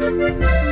you.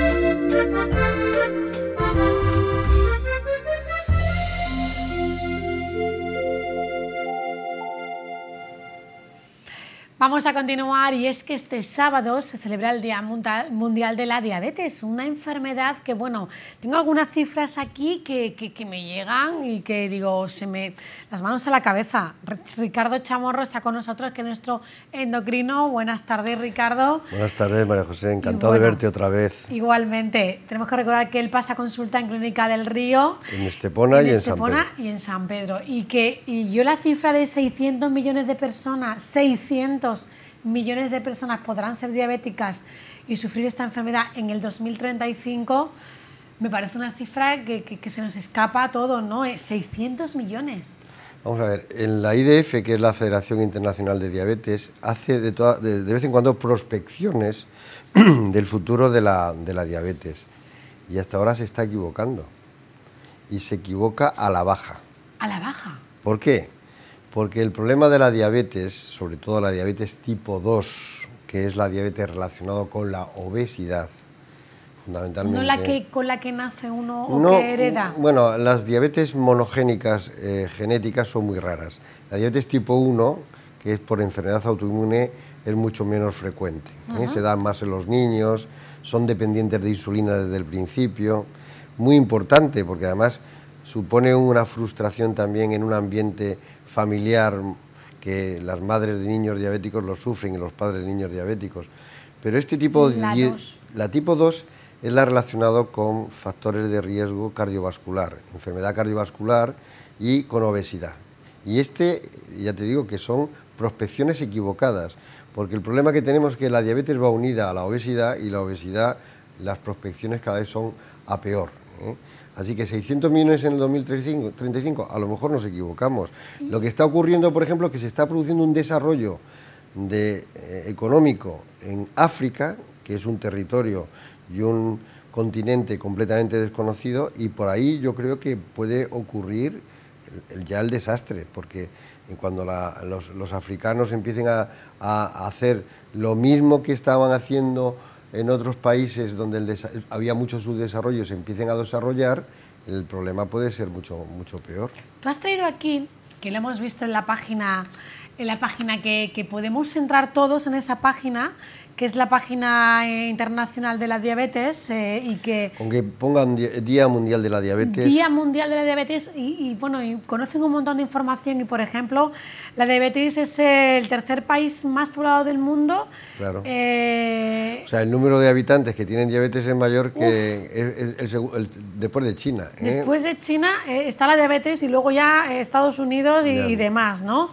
Vamos a continuar y es que este sábado se celebra el Día Mundial de la Diabetes, una enfermedad que, bueno, tengo algunas cifras aquí que, me llegan y que digo, se me... las manos a la cabeza. Ricardo Chamorro está con nosotros, que es nuestro endocrino. Buenas tardes, Ricardo. Buenas tardes, María José, encantado de verte otra vez. Igualmente, tenemos que recordar que él pasa consulta en Clínica del Río. En Estepona, y, en San Pedro. y en San Pedro. Y que y yo la cifra de 600 millones de personas, 600 millones de personas podrán ser diabéticas y sufrir esta enfermedad en el 2035, me parece una cifra que, se nos escapa a todos, ¿no? 600 eh, millones. Vamos a ver, en la IDF, que es la Federación Internacional de Diabetes, hace de, vez en cuando prospecciones del futuro de la, de la diabetes. Y hasta ahora se está equivocando. Y se equivoca a la baja. ¿A la baja? ¿Por qué? Porque el problema de la diabetes, sobre todo la diabetes tipo 2, que es la diabetes relacionada con la obesidad, fundamentalmente... No la que, con la que nace uno o que hereda. Bueno, las diabetes monogénicas eh, genéticas son muy raras. La diabetes tipo 1, que es por enfermedad autoinmune, es mucho menos frecuente. ¿eh? Se da más en los niños, son dependientes de insulina desde el principio. Muy importante, porque además supone una frustración también en un ambiente familiar que las madres de niños diabéticos lo sufren y los padres de niños diabéticos. Pero este tipo la, de, la tipo 2 es la relacionado con factores de riesgo cardiovascular, enfermedad cardiovascular y con obesidad. Y este, ya te digo, que son prospecciones equivocadas, porque el problema que tenemos es que la diabetes va unida a la obesidad y la obesidad, las prospecciones cada vez son a peor. ¿eh? Así que 600 millones en el 2035, a lo mejor nos equivocamos. Lo que está ocurriendo, por ejemplo, es que se está produciendo un desarrollo eh, económico en África, que es un territorio y un continente completamente desconocido, y por ahí yo creo que puede ocurrir ya el desastre, porque cuando los, africanos empiecen a hacer lo mismo que estaban haciendo en otros países donde había mucho subdesarrollo se empiecen a desarrollar, el problema puede ser mucho, mucho peor. Tú has traído aquí, que lo hemos visto en la página en la página que, podemos entrar todos en esa página, que es la página eh, internacional de la diabetes eh, y que... Aunque pongan Día Mundial de la Diabetes. Día Mundial de la Diabetes y, bueno, y conocen un montón de información y por ejemplo, la diabetes es el tercer país más poblado del mundo. Claro. Eh, o sea, el número de habitantes que tienen diabetes es mayor que el, después de China. ¿eh? Después de China está la diabetes y luego ya Estados Unidos y, y demás, ¿no?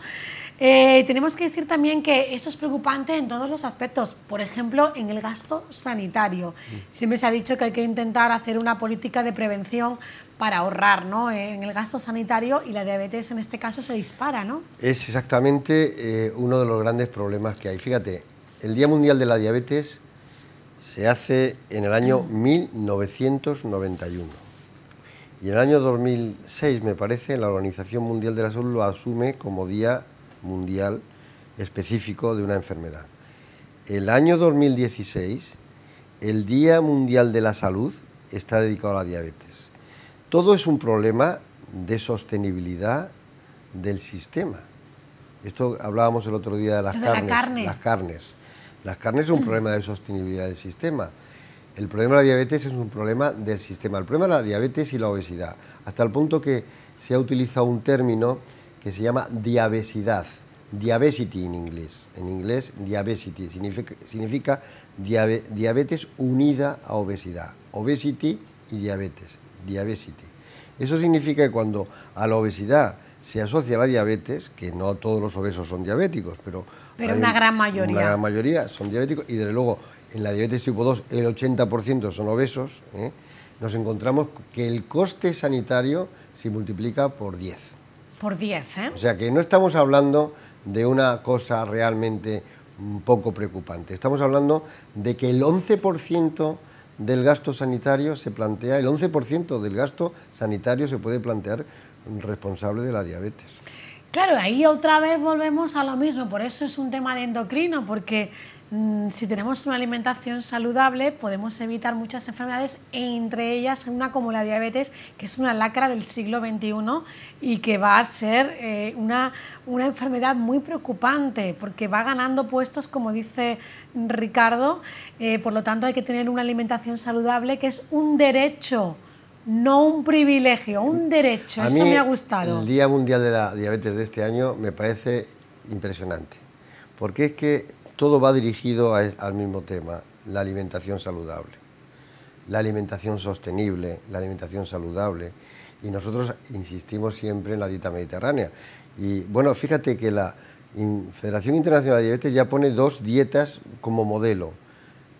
Eh, tenemos que decir también que esto es preocupante en todos los aspectos, por ejemplo, en el gasto sanitario. Mm. Siempre se ha dicho que hay que intentar hacer una política de prevención para ahorrar ¿no? en el gasto sanitario y la diabetes en este caso se dispara. ¿no? Es exactamente eh, uno de los grandes problemas que hay. Fíjate, el Día Mundial de la Diabetes se hace en el año 1991 mm. y en el año 2006, me parece, la Organización Mundial de la Salud lo asume como Día mundial específico de una enfermedad. El año 2016, el Día Mundial de la Salud está dedicado a la diabetes. Todo es un problema de sostenibilidad del sistema. Esto hablábamos el otro día de las carnes. Las carnes. Las carnes es un problema de sostenibilidad del sistema. El problema de la diabetes es un problema del sistema. El problema de la diabetes y la obesidad. Hasta el punto que se ha utilizado un término que se llama diabesidad. Diabesity en inglés. En inglés, diabesity significa, diabetes unida a obesidad. Obesity y diabetes. Diabesity. Eso significa que cuando a la obesidad se asocia la diabetes, que no todos los obesos son diabéticos, pero, pero una gran mayoría. Una gran mayoría son diabéticos y desde luego en la diabetes tipo 2 el 80% son obesos, ¿eh? nos encontramos que el coste sanitario se multiplica por 10. Por 10, ¿eh? O sea que no estamos hablando de una cosa realmente un poco preocupante. Estamos hablando de que el 11% del gasto sanitario se plantea, el 11% del gasto sanitario se puede plantear responsable de la diabetes. Claro, ahí otra vez volvemos a lo mismo, por eso es un tema de endocrino, porque Mm, si tenemos una alimentación saludable podemos evitar muchas enfermedades, entre ellas una como la diabetes, que es una lacra del siglo XXI y que va a ser eh, una, una, enfermedad muy preocupante porque va ganando puestos, como dice Ricardo, eh, por lo tanto hay que tener una alimentación saludable que es un derecho. No un privilegio, un derecho, eso me ha gustado. El Día Mundial de la Diabetes de este año me parece impresionante, porque es que todo va dirigido al mismo tema, la alimentación saludable, la alimentación sostenible, la alimentación saludable. Y nosotros insistimos siempre en la dieta mediterránea. Y bueno, fíjate que la Federación Internacional de Diabetes ya pone dos dietas como modelo,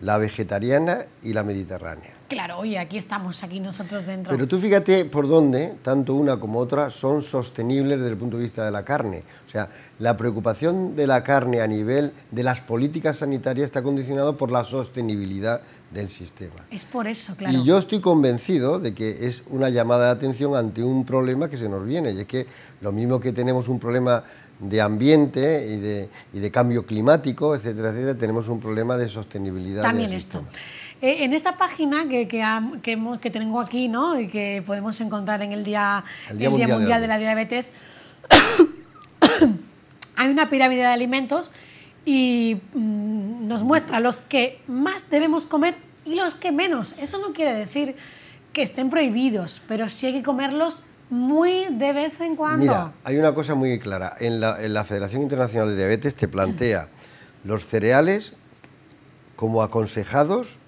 la vegetariana y la mediterránea. Claro, oye, aquí estamos, aquí nosotros dentro. Pero tú fíjate por dónde, tanto una como otra, son sostenibles desde el punto de vista de la carne. O sea, la preocupación de la carne a nivel de las políticas sanitarias está condicionado por la sostenibilidad del sistema. Es por eso, claro. Y yo estoy convencido de que es una llamada de atención ante un problema que se nos viene. Y es que lo mismo que tenemos un problema de ambiente y de, cambio climático, etcétera, etcétera, tenemos un problema de sostenibilidad. También esto. Eh, en esta página que, que, tengo aquí y que podemos encontrar en el Día, mundial, de la, Diabetes, hay una pirámide de alimentos y mm, nos muestra los que más debemos comer y los que menos. Eso no quiere decir que estén prohibidos, pero sí hay que comerlos muy de vez en cuando. Mira, hay una cosa muy clara. en la Federación Internacional de Diabetes te plantea los cereales como aconsejados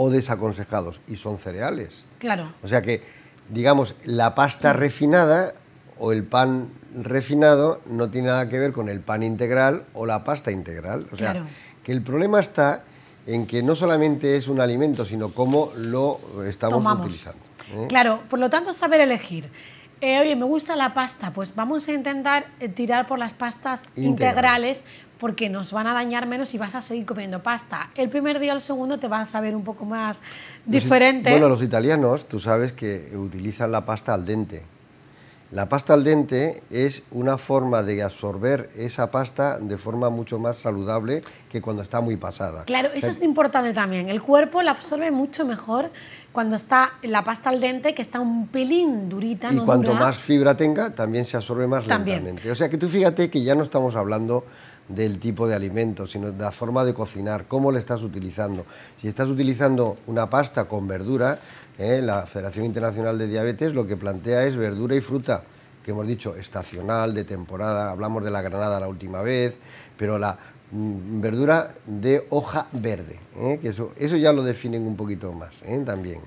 o desaconsejados y son cereales. Claro. O sea que, digamos, la pasta refinada o el pan refinado no tiene nada que ver con el pan integral o la pasta integral. O sea, claro. que el problema está en que no solamente es un alimento, sino cómo lo estamos utilizando. ¿eh? Claro, por lo tanto, saber elegir. Eh, oye, me gusta la pasta, pues vamos a intentar eh, tirar por las pastas integrales. porque nos van a dañar menos y vas a seguir comiendo pasta. El primer día o el segundo te vas a ver un poco más diferente. bueno, los italianos, tú sabes que utilizan la pasta al dente la pasta al dente es una forma de absorber esa pasta de forma mucho más saludable que cuando está muy pasada. Claro, eso es importante también. El cuerpo la absorbe mucho mejor cuando está la pasta al dente, que está un pelín durita. Y cuanto más fibra tenga, también se absorbe más lentamente. O sea que tú fíjate que ya no estamos hablando del tipo de alimento, sino de la forma de cocinar, cómo le estás utilizando. Si estás utilizando una pasta con verdura, ¿eh? la Federación Internacional de Diabetes lo que plantea es verdura y fruta, que hemos dicho estacional, de temporada, hablamos de la granada la última vez, pero la mm, verdura de hoja verde, ¿eh? que eso, eso ya lo definen un poquito más ¿eh? también,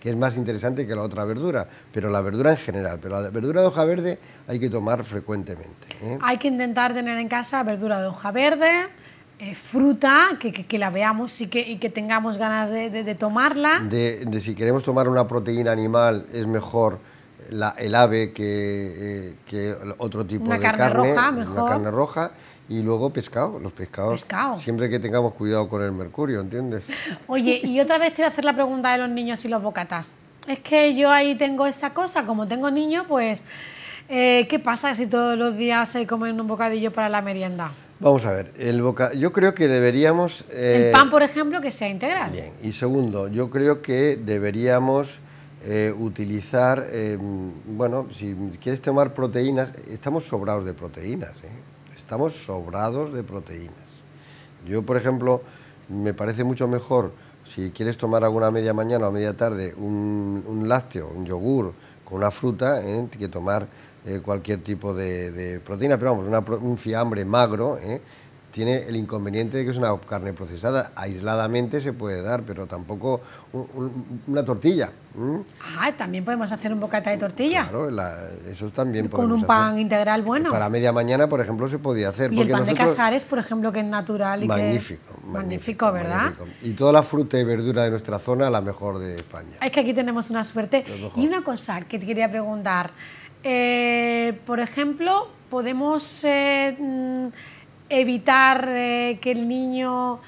que es más interesante que la otra verdura, pero la verdura en general, pero la verdura de hoja verde hay que tomar frecuentemente. Hay que intentar tener en casa verdura de hoja verde, eh, fruta que, la veamos y que, y que tengamos ganas de, tomarla. De, si queremos tomar una proteína animal es mejor el ave que, eh, otro tipo de carne. carne roja, mejor. carne roja y luego pescado, los pescados. Siempre que tengamos cuidado con el mercurio, ¿entiendes? Oye, y otra vez te voy a hacer la pregunta de los niños y los bocatas. Es que yo ahí tengo esa cosa, como tengo niño, pues, eh, ¿qué pasa si todos los días se comen un bocadillo para la merienda? Vamos a ver, el boca... yo creo que deberíamos... El eh, pan, por ejemplo, que sea integral. Bien, y segundo, yo creo que deberíamos eh, utilizar, eh, bueno, si quieres tomar proteínas, estamos sobrados de proteínas, estamos sobrados de proteínas. Yo, por ejemplo, me parece mucho mejor, si quieres tomar alguna media mañana o media tarde, un, un lácteo, un yogur con una fruta, que tomar eh, cualquier tipo de, proteína, pero vamos, un fiambre magro ¿eh? tiene el inconveniente de que es una carne procesada. Aisladamente se puede dar, pero tampoco una tortilla. Ah, también podemos hacer un bocata de tortilla. Claro, eso también Con un pan integral bueno. Para media mañana, por ejemplo, se podía hacer. Y el pan de Casares, por ejemplo, que es natural y magnífico, que... Magnífico, ¿verdad? Y toda la fruta y verdura de nuestra zona, la mejor de España. Es que aquí tenemos una suerte. Y una cosa que te quería preguntar. Eh, por ejemplo, podemos eh, mm, evitar eh, que el niño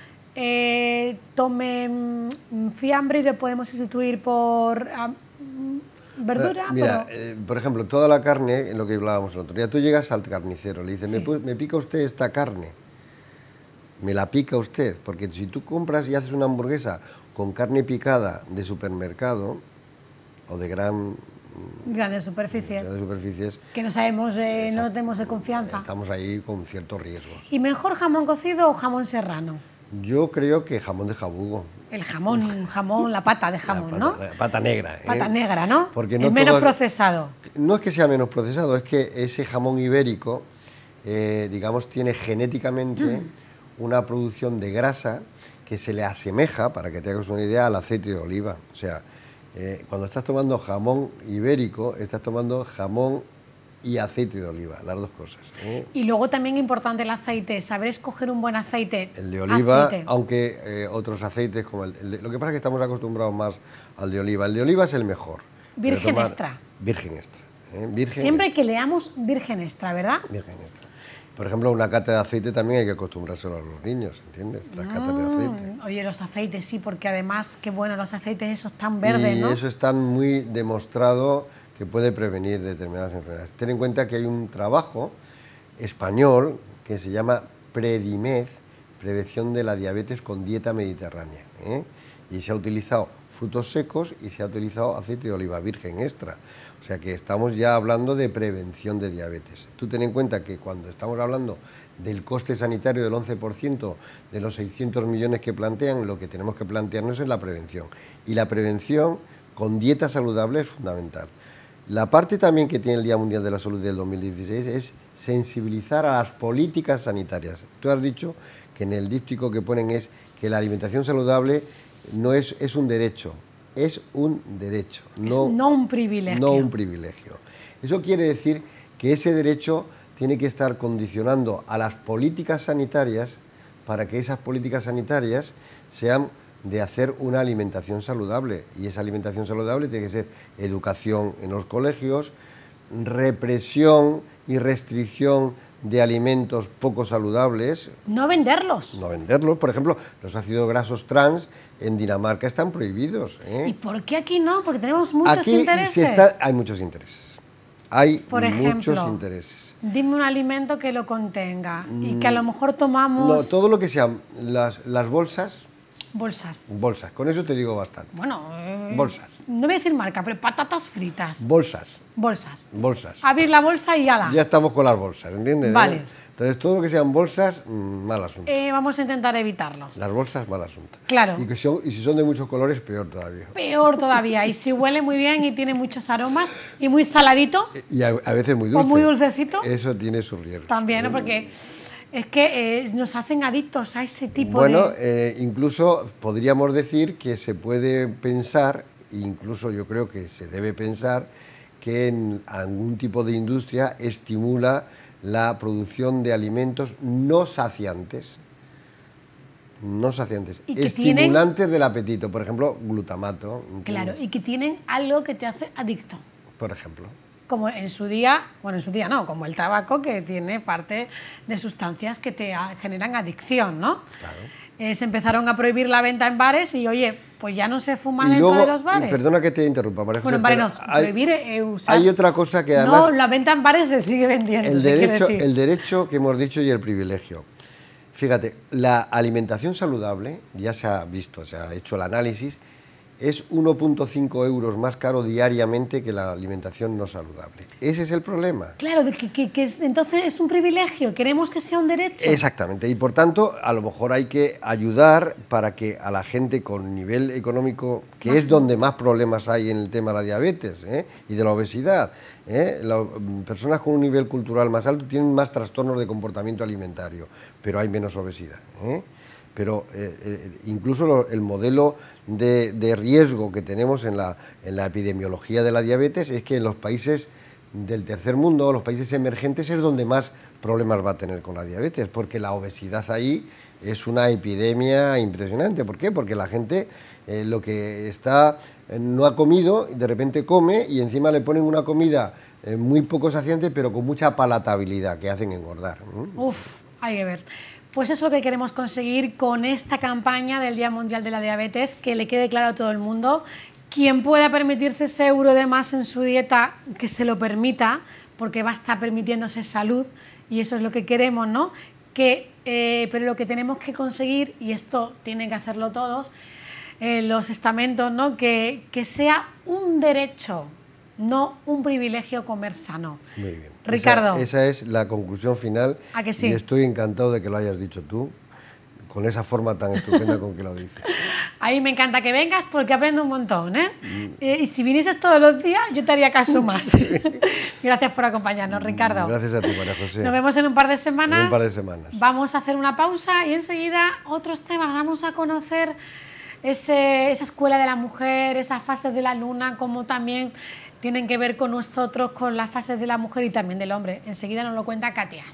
tome mm, fiambre y lo podemos sustituir por mm, verdura. Mira, por ejemplo, toda la carne, en lo que hablábamos el otro día, tú llegas al carnicero, le dices, ¿me pica usted esta carne? Me la pica usted, porque si tú compras y haces una hamburguesa con carne picada de supermercado o de gran Grandes superficies. Grandes superficies. Que no sabemos, eh, no tenemos confianza. Estamos ahí con ciertos riesgos. ¿Y mejor jamón cocido o jamón serrano? Yo creo que jamón de jabugo. El jamón, jamón, la pata de jamón, ¿no? pata negra. ¿eh? Pata negra, ¿no? Porque es menos procesado. No es que sea menos procesado, es que ese jamón ibérico, eh, digamos, tiene genéticamente mm. una producción de grasa que se le asemeja, para que te hagas una idea, al aceite de oliva. O sea, eh, cuando estás tomando jamón ibérico, estás tomando jamón y aceite de oliva, las dos cosas. ¿eh? Y luego también importante el aceite, saber escoger un buen aceite. El de oliva, aunque eh, otros aceites como el, Lo que pasa es que estamos acostumbrados más al de oliva. El de oliva es el mejor. Virgen extra. Virgen extra. ¿eh? Siempre que leamos virgen extra, ¿verdad? Virgen extra. Por ejemplo, una cata de aceite también hay que acostumbrárselo a los niños, ¿entiendes? Las cata de ah, aceite. Oye, los aceites sí, porque además, qué bueno, los aceites esos tan verdes, y eso está muy demostrado que puede prevenir determinadas enfermedades. Ten en cuenta que hay un trabajo español que se llama Predimez, Prevención de la Diabetes con Dieta Mediterránea. ¿eh? Y se ha utilizado frutos secos y se ha utilizado aceite de oliva virgen extra. O sea que estamos ya hablando de prevención de diabetes. Tú ten en cuenta que cuando estamos hablando del coste sanitario del 11% de los 600 millones que plantean, lo que tenemos que plantearnos es la prevención. Y la prevención con dieta saludable es fundamental. La parte también que tiene el Día Mundial de la Salud del 2016 es sensibilizar a las políticas sanitarias. Tú has dicho que en el díptico que ponen es que la alimentación saludable no es, es un derecho, es un derecho, no, no, un privilegio. No un privilegio. Eso quiere decir que ese derecho tiene que estar condicionando a las políticas sanitarias para que esas políticas sanitarias sean de hacer una alimentación saludable. Y esa alimentación saludable tiene que ser educación en los colegios, represión y restricción de alimentos poco saludables. No venderlos. No venderlos. Por ejemplo, los ácidos grasos trans en Dinamarca están prohibidos. ¿eh? ¿Y por qué aquí no? Porque tenemos muchos intereses. hay muchos intereses. Hay por ejemplo, intereses. Dime un alimento que lo contenga y que a mm, lo mejor tomamos. No, todo lo que sean las, las bolsas Bolsas. Bolsas, con eso te digo bastante. Bueno, eh, bolsas. No voy a decir marca, pero patatas fritas. Bolsas. Bolsas. Bolsas. Abrir la bolsa y ala. Ya estamos con las bolsas, ¿entiendes? Vale. Entonces, todo lo que sean bolsas, mm, mal asunto. Eh, vamos a intentar evitarlos. Las bolsas, mal asunto. Claro. Y, que y si son de muchos colores, peor todavía. Peor todavía. y si huele muy bien y tiene muchos aromas y muy saladito. Y a, veces muy dulce. O muy dulcecito. Eso tiene su riesgo. También, ¿no? Porque es que eh, nos hacen adictos a ese tipo de... Bueno, eh, incluso podríamos decir que se puede pensar, incluso yo creo que se debe pensar, que en algún tipo de industria estimula la producción de alimentos no saciantes. No saciantes, estimulantes del apetito, por ejemplo, glutamato. Claro, y que tienen algo que te hace adicto. Por ejemplo como en su día, bueno, en su día no, como el tabaco que tiene parte de sustancias que te ah, generan adicción, ¿no? Claro. se empezaron a prohibir la venta en bares y oye, pues ya no se fuma dentro de los bares. Perdona que te interrumpa, María Bueno, en bares no, prohibir eh, eh, usar. Hay otra cosa que además. No, la venta en bares se sigue vendiendo. El derecho, el derecho que hemos dicho y el privilegio. Fíjate, la alimentación saludable, ya se ha visto, se ha hecho el análisis, es 1.5 euros más caro diariamente que la alimentación no saludable. Ese es el problema. Claro, que, que, entonces es un privilegio, queremos que sea un derecho. Exactamente, y por tanto a lo mejor hay que ayudar para que a la gente con nivel económico, que es donde más problemas hay en el tema de la diabetes ¿eh? y de la obesidad, ¿eh? mm, personas con un nivel cultural más alto tienen más trastornos de comportamiento alimentario, pero hay menos obesidad. ¿eh? pero eh, eh, incluso el modelo de, riesgo que tenemos en la, en la epidemiología de la diabetes es que en los países del tercer mundo, los países emergentes, es donde más problemas va a tener con la diabetes, porque la obesidad ahí es una epidemia impresionante. ¿Por qué? Porque la gente eh, lo que está no ha comido, de repente come y encima le ponen una comida muy poco saciante, pero con mucha palatabilidad, que hacen engordar. Uf, hay que ver. Pues eso es lo que queremos conseguir con esta campaña del Día Mundial de la Diabetes, que le quede claro a todo el mundo. Quien pueda permitirse ese euro de más en su dieta, que se lo permita, porque va a estar permitiéndose salud y eso es lo que queremos, ¿no? Eh, pero lo que tenemos que conseguir, y esto tienen que hacerlo todos, eh, los estamentos, ¿no? Que, que sea un derecho, no un privilegio comer sano. Muy bien. Ricardo. Esa, es la conclusión final. sí? Y estoy encantado de que lo hayas dicho tú, con esa forma tan estupenda con que lo dices. A mí me encanta que vengas porque aprendo un montón. ¿eh? ¿eh? y si vinieses todos los días, yo te haría caso más. Gracias por acompañarnos, mm, Ricardo. Gracias a ti, María José. Nos vemos en un par de semanas. un par de semanas. Vamos a hacer una pausa y enseguida otros temas. Vamos a conocer esa escuela de la mujer, esas fases de la luna, como también tienen que ver con nosotros, con las fases de la mujer y también del hombre. Enseguida nos lo cuenta Katia.